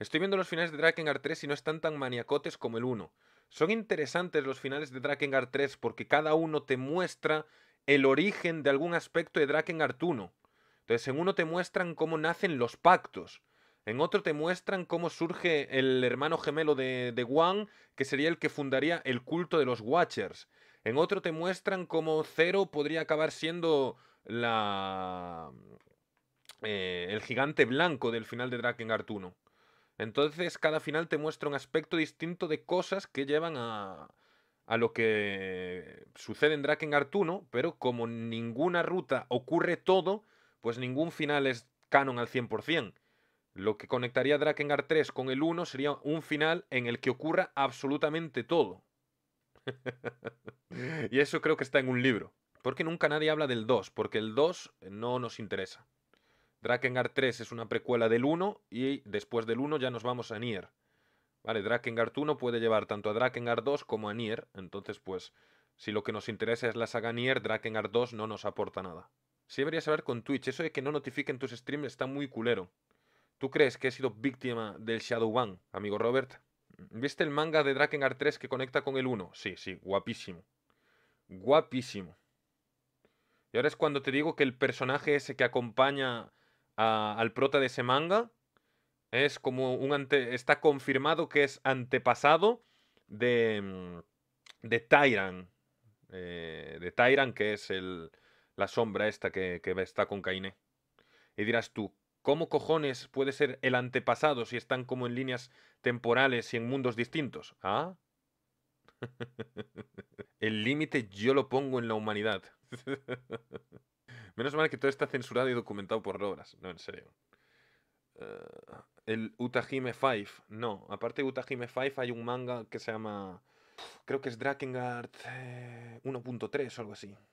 Estoy viendo los finales de Drakengard 3 y no están tan maniacotes como el 1. Son interesantes los finales de Drakengard 3 porque cada uno te muestra el origen de algún aspecto de Drakengard 1. Entonces, en uno te muestran cómo nacen los pactos. En otro te muestran cómo surge el hermano gemelo de, de Wang, que sería el que fundaría el culto de los Watchers. En otro te muestran cómo Zero podría acabar siendo la... Eh, el gigante blanco del final de Drakengard 1. Entonces cada final te muestra un aspecto distinto de cosas que llevan a, a lo que sucede en Drakengard 1, pero como ninguna ruta ocurre todo, pues ningún final es canon al 100%. Lo que conectaría Drakengard 3 con el 1 sería un final en el que ocurra absolutamente todo. y eso creo que está en un libro. Porque nunca nadie habla del 2, porque el 2 no nos interesa. Drakengard 3 es una precuela del 1 y después del 1 ya nos vamos a Nier. Vale, Drakengard 1 puede llevar tanto a Drakengard 2 como a Nier, entonces pues si lo que nos interesa es la saga Nier, Drakengard 2 no nos aporta nada. Sí deberías saber con Twitch, eso de que no notifiquen tus streams está muy culero. ¿Tú crees que he sido víctima del Shadowban, amigo Robert? ¿Viste el manga de Drakengard 3 que conecta con el 1? Sí, sí, guapísimo. Guapísimo. Y ahora es cuando te digo que el personaje ese que acompaña al prota de ese manga. Es como un ante, está confirmado que es antepasado de, mm, de Tyran. Eh, de Tyran, que es el, la sombra esta que, está con Kainé. Y dirás tú, ¿cómo cojones puede ser el antepasado si están como en líneas temporales y en mundos distintos? ¿Ah? el límite yo lo pongo en la humanidad. Menos mal que todo está censurado y documentado por obras. No, en serio. Eh, el Utahime 5. No, aparte de Utahime 5 hay un manga que se llama... Creo que es Drakengard 1.3 eh, o algo así.